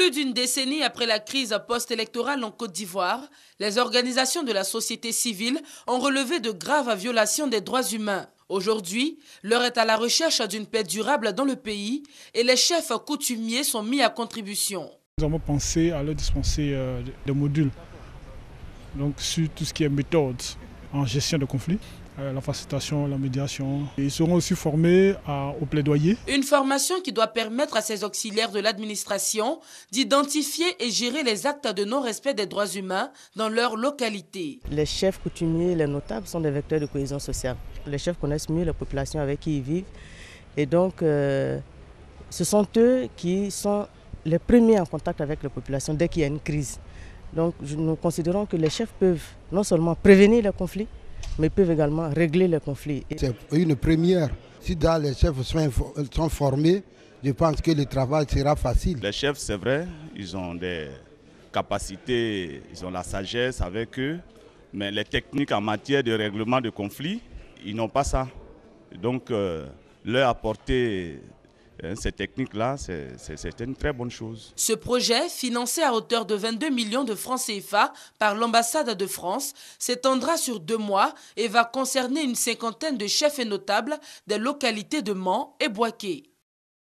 Plus d'une décennie après la crise post-électorale en Côte d'Ivoire, les organisations de la société civile ont relevé de graves violations des droits humains. Aujourd'hui, l'heure est à la recherche d'une paix durable dans le pays et les chefs coutumiers sont mis à contribution. Nous avons pensé à leur dispenser euh, des modules, donc sur tout ce qui est méthode, en gestion de conflits, euh, la facilitation, la médiation. ils seront aussi formés au plaidoyer. Une formation qui doit permettre à ces auxiliaires de l'administration d'identifier et gérer les actes de non-respect des droits humains dans leur localité. Les chefs coutumiers, les notables sont des vecteurs de cohésion sociale. Les chefs connaissent mieux la population avec qui ils vivent. Et donc, euh, ce sont eux qui sont les premiers en contact avec la population dès qu'il y a une crise. Donc nous considérons que les chefs peuvent non seulement prévenir les conflits, mais peuvent également régler les conflits. C'est une première. Si les chefs sont, formés, je pense que le travail sera facile. Les chefs, c'est vrai, ils ont des capacités, ils ont la sagesse avec eux, mais les techniques en matière de règlement de conflits, ils n'ont pas ça. Donc, euh, leur apporter Hein, Cette technique là c'est une très bonne chose. Ce projet, financé à hauteur de 22 millions de francs CFA par l'ambassade de France, s'étendra sur deux mois et va concerner une cinquantaine de chefs et notables des localités de Mans et Boisquet.